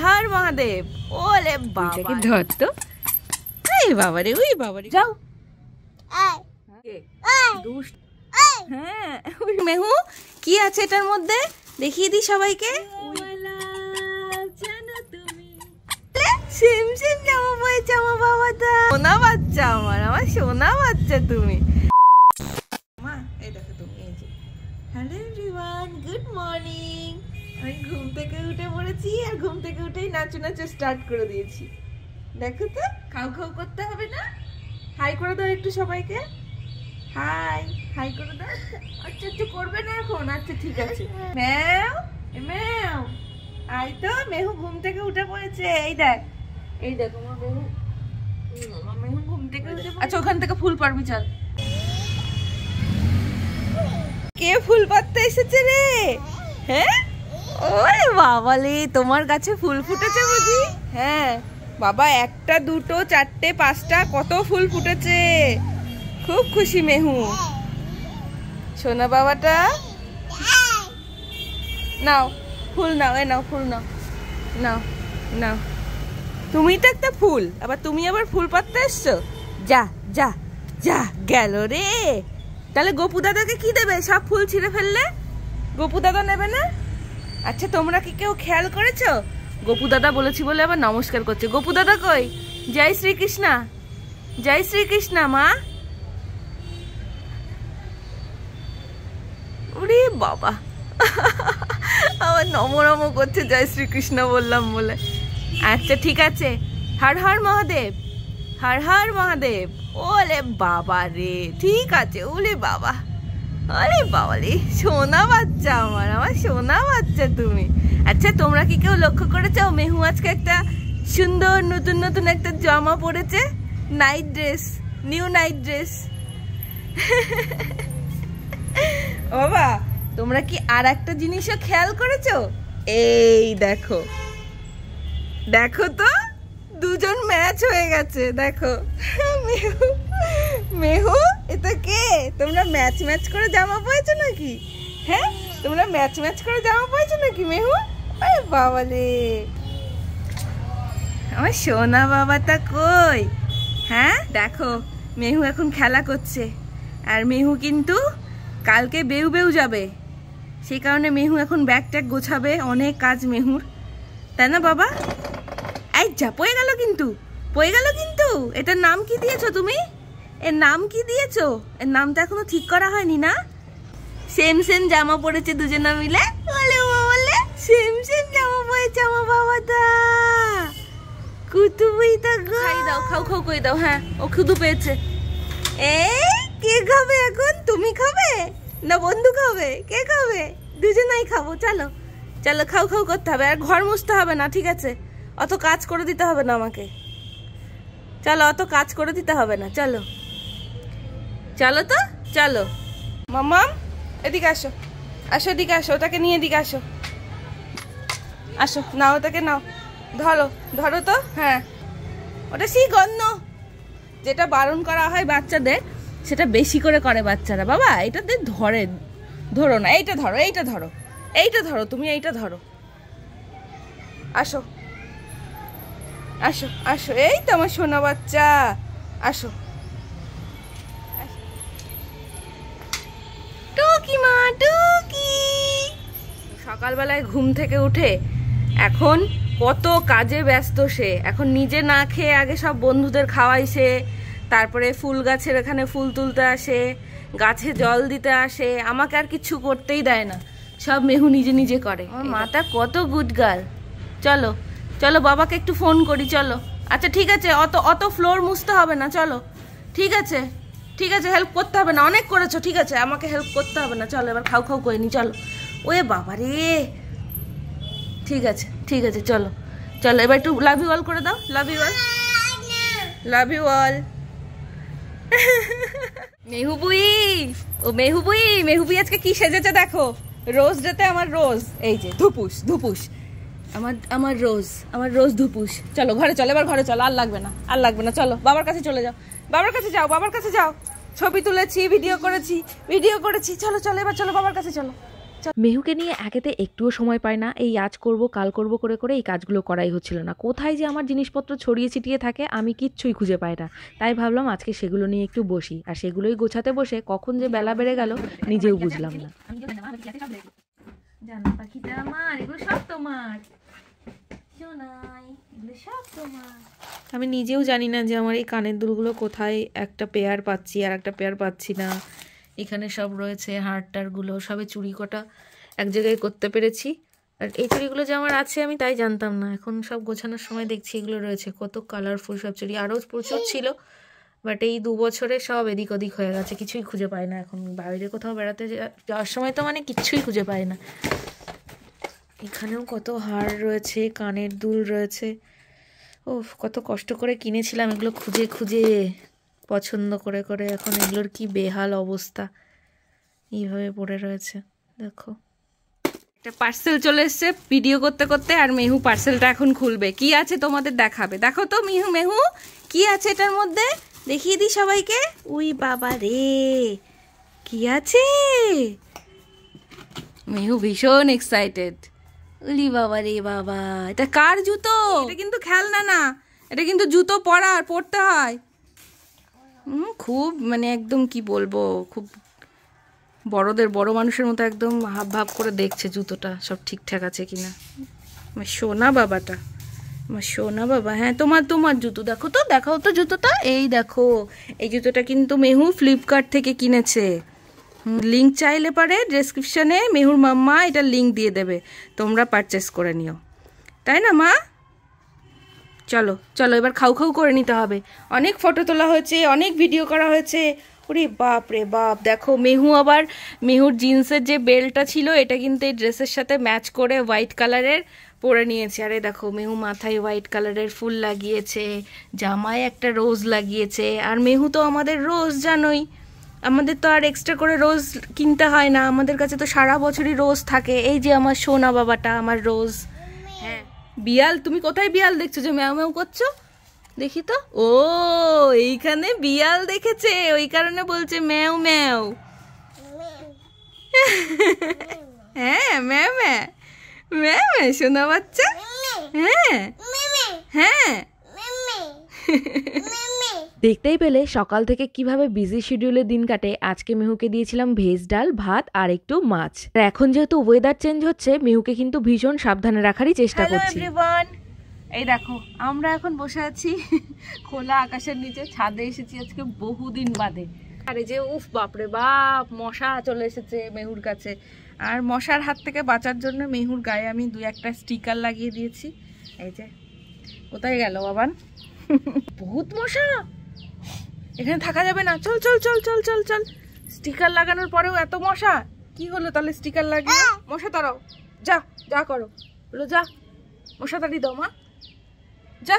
হর হর মহাদেব ওলে বাবা ধর তো এই বাবা রে ওই বাবা রে যাও হ্যাঁ মেহু কি আছে এটার মধ্যে দেখিয়ে দিই সবাইকে সেম সেম জামা বাবা দা বাচ্চা আমার আমার বাচ্চা তুমি মা তুমি হ্যালো গুড মর্নিং আমি ঘুম থেকে উঠে পড়েছি আর ঘুম থেকে উঠেই নাচু নাচু স্টার্ট করে দিয়েছি দেখো তো খাও খাও করতে হবে না হাই করে দাও একটু সবাইকে হাই হাই করে দাও আচ্ছা একটু আচ্ছা, করবে না এখন আচ্ছা ঠিক আছে ম্যাও ম্যাও আই তো মেহু ঘুম থেকে উঠে পড়েছে এই দেখ এই দেখ আমার মেহু মেহু ঘুম থেকে উঠে আচ্ছা ওখান থেকে ফুল পারবি চল কে ফুল পাততে এসেছে রে হ্যাঁ ওরে বাবা বাবালে তোমার গাছে ফুল ফুটেছে বুঝি হ্যাঁ বাবা একটা দুটো চারটে পাঁচটা কত ফুল ফুটেছে খুব খুশি মেহু সোনা বাবাটা নাও ফুল নাও এ নাও ফুল নাও নাও নাও তুমি তো একটা ফুল আবার তুমি আবার ফুল পাততে এসছো যা যা যা গেল রে তাহলে গোপু দাদাকে কি দেবে সব ফুল ছিঁড়ে ফেললে গোপু দাদা নেবে না আচ্ছা তোমরা কি কেউ খেয়াল করেছো গোপু দাদা বলেছি বলে আবার নমস্কার করছে গোপু দাদা কই জয় শ্রীকৃষ্ণা জয় শ্রীকৃষ্ণা মা ওরে বাবা আবার নম করছে জয় শ্রীকৃষ্ণ বললাম বলে আচ্ছা ঠিক আছে হর হর মহাদেব হর হর মহাদেব ওলে বাবা রে ঠিক আছে ওলে বাবা আরে বাবালি শোনা বাচ্চা আমার আমার শোনা বাচ্চা তুমি আচ্ছা তোমরা কি কেউ লক্ষ্য করেছো মেহু আজকে একটা সুন্দর নতুন নতুন একটা জামা পড়েছে night dress new night dress বাবা তোমরা কি আর একটা জিনিসও খেয়াল করেছো এই দেখো দেখো তো দুজন ম্যাচ হয়ে গেছে দেখো মেহু মেহু এটা কে তোমরা ম্যাচ ম্যাচ করে জামা পরেছো নাকি হ্যাঁ তোমরা ম্যাচ ম্যাচ করে জামা পরেছো নাকি মেহু আরে বাবালে আমার সোনা বাবাটা কই হ্যাঁ দেখো মেহু এখন খেলা করছে আর মেহু কিন্তু কালকে বেউ বেউ যাবে সেই কারণে মেহু এখন ব্যাগ ট্যাগ গোছাবে অনেক কাজ মেহুর তাই না বাবা এই যা পয়ে গেল কিন্তু পয়ে গেল কিন্তু এটার নাম কি দিয়েছো তুমি এর নাম কি দিয়েছো এর নামটা এখনো ঠিক করা হয়নি না সেম সেম জামা পরেছে দুজনা মিলে বলে বলে সেম সেম জামা জামা আমার দা কুতুবই তো খাই দাও খাও খাও কই দাও হ্যাঁ ও খুদু পেয়েছে এই কে খাবে এখন তুমি খাবে না বন্ধু খাবে কে খাবে দুজনাই খাবো চলো চলো খাও খাও করতে হবে আর ঘর মুছতে হবে না ঠিক আছে অত কাজ করে দিতে হবে না আমাকে চলো অত কাজ করে দিতে হবে না চলো চলো তো চলো মামাম এদিকে আসো আসো এদিকে আসো ওটাকে নিয়ে এদিকে আসো আসো নাও ওটাকে নাও ধরো ধরো তো হ্যাঁ ওটা সেই গন্ধ যেটা বারণ করা হয় বাচ্চাদের সেটা বেশি করে করে বাচ্চারা বাবা দিয়ে ধরে ধরো না এইটা ধরো এইটা ধরো এইটা ধরো তুমি এইটা ধরো আসো আসো আসো এই তো আমার সোনা বাচ্চা আসো টুকি সকালবেলায় ঘুম থেকে উঠে এখন কত কাজে ব্যস্ত সে এখন নিজে না খেয়ে আগে সব বন্ধুদের খাওয়াই সে তারপরে ফুল গাছের এখানে ফুল তুলতে আসে গাছে জল দিতে আসে আমাকে আর কিছু করতেই দেয় না সব মেহু নিজে নিজে করে মাতা কত গুড গার্ল চলো চলো বাবাকে একটু ফোন করি চলো আচ্ছা ঠিক আছে অত অত ফ্লোর মুছতে হবে না চলো ঠিক আছে ঠিক আছে হেল্প করতে হবে না অনেক করেছো ঠিক আছে আমাকে হেল্প করতে হবে না চলো এবার খাও খাও করে নি চলো ওয়ে বাবা রে ঠিক আছে ঠিক আছে চলো চলো এবার একটু লাভ ইউ অল করে দাও love you all love you all মেহুবুই ও মেহুবুই মেহুবুই আজকে কি সেজেছে দেখো রোজ ডেতে আমার রোজ এই যে ধুপুস ধুপুস আমার আমার রোজ আমার রোজ ধুপুস চলো ঘরে চলো এবার ঘরে চলো আর লাগবে না আর লাগবে না চলো বাবার কাছে চলে যাও বাবার কাছে যাও বাবার কাছে যাও ছবি তুলেছি ভিডিও করেছি ভিডিও করেছি চলো চলো এবার চলো বাবার কাছে চলো মেহুকে নিয়ে একেতে একটুও সময় পায় না এই আজ করব কাল করব করে করে এই কাজগুলো করাই হচ্ছিল না কোথায় যে আমার জিনিসপত্র ছড়িয়ে ছিটিয়ে থাকে আমি কিচ্ছুই খুঁজে পাই না তাই ভাবলাম আজকে সেগুলো নিয়ে একটু বসি আর সেগুলোই গোছাতে বসে কখন যে বেলা বেড়ে গেল নিজেও বুঝলাম না জানা পাখিটা আমার এগুলো সব তোমার আমি নিজেও জানি না যে আমার এই কানের দুলগুলো কোথায় একটা পেয়ার পাচ্ছি আর একটা পেয়ার পাচ্ছি না এখানে সব রয়েছে টারগুলো সবে চুরি কটা এক জায়গায় করতে পেরেছি আর এই চুরিগুলো যে আমার আছে আমি তাই জানতাম না এখন সব গোছানোর সময় দেখছি এগুলো রয়েছে কত কালারফুল সব চুরি আরও প্রচুর ছিল বাট এই দু বছরে সব এদিক ওদিক হয়ে গেছে কিছুই খুঁজে পায় না এখন বাইরে কোথাও বেড়াতে যাওয়ার সময় তো মানে কিচ্ছুই খুঁজে পায় না এখানেও কত হার রয়েছে কানের দুল রয়েছে ও কত কষ্ট করে কিনেছিলাম এগুলো খুঁজে খুঁজে পছন্দ করে করে এখন এগুলোর কি বেহাল অবস্থা এইভাবে পড়ে রয়েছে দেখো একটা পার্সেল চলে এসছে ভিডিও করতে করতে আর মেহু পার্সেলটা এখন খুলবে কি আছে তোমাদের দেখাবে দেখো তো মেহু মেহু কি আছে এটার মধ্যে দেখিয়ে দিই সবাইকে উই বাবা রে কি আছে মেহু ভীষণ এক্সাইটেড লি বাবা রে বাবা এটা কার জুতো এটা কিন্তু খেলনা না এটা কিন্তু জুতো পরার পরতে হয় খুব মানে একদম কি বলবো খুব বড়দের বড় মানুষের মতো একদম হাব ভাব করে দেখছে জুতোটা সব ঠিকঠাক আছে কিনা আমার সোনা বাবাটা আমার সোনা বাবা হ্যাঁ তোমার তোমার জুতো দেখো তো দেখাও তো জুতোটা এই দেখো এই জুতোটা কিন্তু মেহু ফ্লিপকার্ট থেকে কিনেছে লিঙ্ক চাইলে পারে ডেসক্রিপশানে মেহুর মাম্মা এটা লিঙ্ক দিয়ে দেবে তোমরা পারচেস করে নিও তাই না মা চলো চলো এবার খাউ খাউ করে নিতে হবে অনেক ফটো তোলা হয়েছে অনেক ভিডিও করা হয়েছে ওরে বাপ রে বাপ দেখো মেহু আবার মেহুর জিন্সের যে বেল্টটা ছিল এটা কিন্তু এই ড্রেসের সাথে ম্যাচ করে হোয়াইট কালারের পরে নিয়েছে আরে দেখো মেহু মাথায় হোয়াইট কালারের ফুল লাগিয়েছে জামায় একটা রোজ লাগিয়েছে আর মেহু তো আমাদের রোজ জানোই আমাদের তো আর এক্সট্রা করে রোজ কিনতে হয় না আমাদের কাছে তো সারা বছরই রোজ থাকে এই যে আমার সোনা বাবাটা আমার রোজ হ্যাঁ বিয়াল তুমি কোথায় বিয়াল দেখছো যে ম্যাও ম্যাও করছো দেখি তো ও এইখানে বিয়াল দেখেছে ওই কারণে বলছে ম্যাও ম্যাও হ্যাঁ ম্যা ম্যা ম্যা ম্যা সোনা বাচ্চা হ্যাঁ হ্যাঁ দেখতেই পেলে সকাল থেকে কিভাবে বিজি শিডিউলে দিন কাটে আজকে মেহুকে দিয়েছিলাম ভেজ ডাল ভাত আর একটু মাছ এখন যেহেতু ওয়েদার চেঞ্জ হচ্ছে মেহুকে কিন্তু ভীষণ সাবধানে রাখারই চেষ্টা করছি এই দেখো আমরা এখন বসে আছি খোলা আকাশের নিচে ছাদে এসেছি আজকে বহুদিন বাদে আরে যে উফ বাপরে বাপ মশা চলে এসেছে মেহুর কাছে আর মশার হাত থেকে বাঁচার জন্য মেহুর গায়ে আমি দুই একটা স্টিকার লাগিয়ে দিয়েছি এই যে কোথায় গেল বাবান বহুত মশা এখানে থাকা যাবে না চল চল চল চল চল চল স্টিকার লাগানোর পরেও এত মশা কি হলো তাহলে স্টিকার লাগিয়ে হ্যাঁ। মশা তাড়াও যা যা করো বলো যা মশা তাড়িয়ে দাও মা যা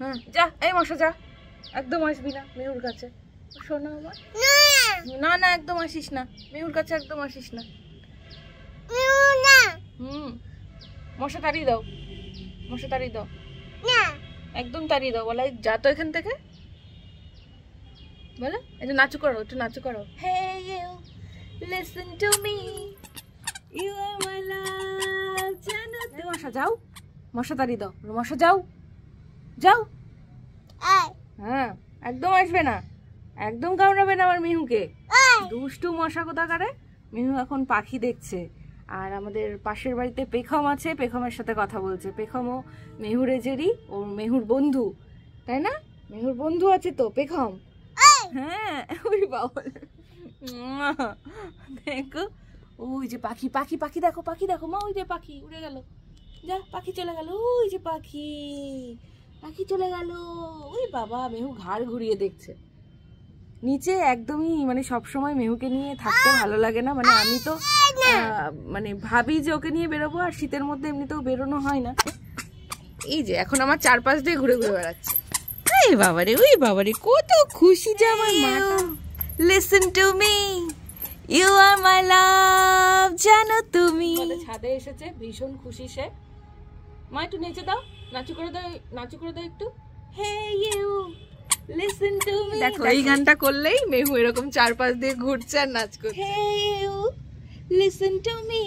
হ্যাঁ যা এই মশা যা একদম আসবি না মেয়ুর কাছে শোনো আমার না না একদম আসিস না মেয়ুর কাছে একদম আসিস না হুম মশা তাড়িয়ে দাও মশা তাড়িয়ে দাও একদম তাড়িয়ে দাও বলাই যা তো এখান থেকে বলো একটু নাচু করো একটু নাচু করো hey you listen to me you are my love মশা যাও মশা দাঁড়িয়ে দাও মশা যাও যাও হ্যাঁ একদম আসবে না একদম কামড়াবে না আমার মিহুকে দুষ্টু মশা কোথাকারে মিহু এখন পাখি দেখছে আর আমাদের পাশের বাড়িতে পেখম আছে পেখমের সাথে কথা বলছে পেখমও মেহুর এজেরই ও মেহুর বন্ধু তাই না মেহুর বন্ধু আছে তো পেখম হ্যাঁ ওই বাবা দেখো ওই যে পাখি পাখি পাখি দেখো পাখি দেখো মা ওই যে পাখি উড়ে গেল যা পাখি চলে গেল ওই যে পাখি পাখি চলে গেল ওই বাবা মেহু ঘাড় ঘুরিয়ে দেখছে নিচে একদমই মানে সবসময় মেহুকে নিয়ে থাকতে ভালো লাগে না মানে আমি তো মানে ভাবি যে ওকে নিয়ে বেরোবো আর শীতের মধ্যে এমনিতেও বেরোনো হয় না এই যে এখন আমার চারপাশ দিয়ে ঘুরে ঘুরে বেড়াচ্ছে ওই বাবারে ওই বাবারে কত খুশি যে আমার মা listen to me you are my love জানো তুমি ছাদে এসেছে ভীষণ খুশি সে মা একটু নেচে দাও নাচু করে দাও নাচু করে দাও একটু hey you listen to me দেখো এই গানটা করলেই মেহু এরকম চার পাঁচ দিয়ে ঘুরছে আর নাচ করছে hey you listen to me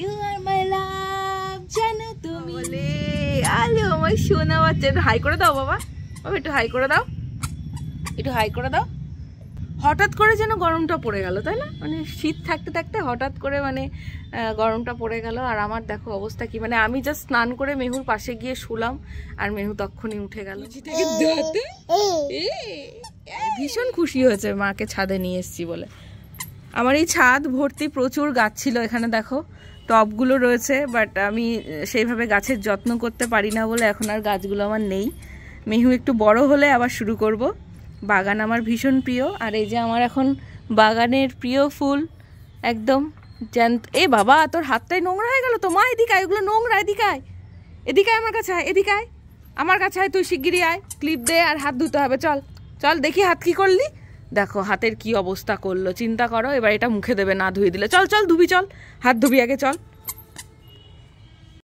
you are my love জানো তুমি বলে আলো আমার সোনা বাচ্চাটা হাই করে দাও বাবা বাবা একটু হাই করে দাও একটু হাই করে দাও হঠাৎ করে যেন গরমটা পড়ে গেল তাই না মানে শীত থাকতে থাকতে হঠাৎ করে মানে গরমটা পড়ে গেল আর আমার দেখো অবস্থা কি মানে আমি জাস্ট স্নান করে মেহুর পাশে গিয়ে শুলাম আর মেহু তখনই উঠে গেল ভীষণ খুশি হয়েছে মাকে ছাদে নিয়ে এসছি বলে আমার এই ছাদ ভর্তি প্রচুর গাছ ছিল এখানে দেখো টবগুলো রয়েছে বাট আমি সেইভাবে গাছের যত্ন করতে পারি না বলে এখন আর গাছগুলো আমার নেই মেহু একটু বড় হলে আবার শুরু করব বাগান আমার ভীষণ প্রিয় আর এই যে আমার এখন বাগানের প্রিয় ফুল একদম জ্যান্ত এ বাবা তোর হাতটাই নোংরা হয়ে গেল তো মা আয় ওগুলো নোংরা এদিকায় আয় আমার কাছে আয় এদিকায় আমার কাছে আয় তুই শিগগিরই আয় ক্লিপ দে আর হাত ধুতে হবে চল চল দেখি হাত কি করলি দেখো হাতের কি অবস্থা করলো চিন্তা করো এবার এটা মুখে দেবে না ধুয়ে দিলে চল চল ধুবি চল হাত ধুবি আগে চল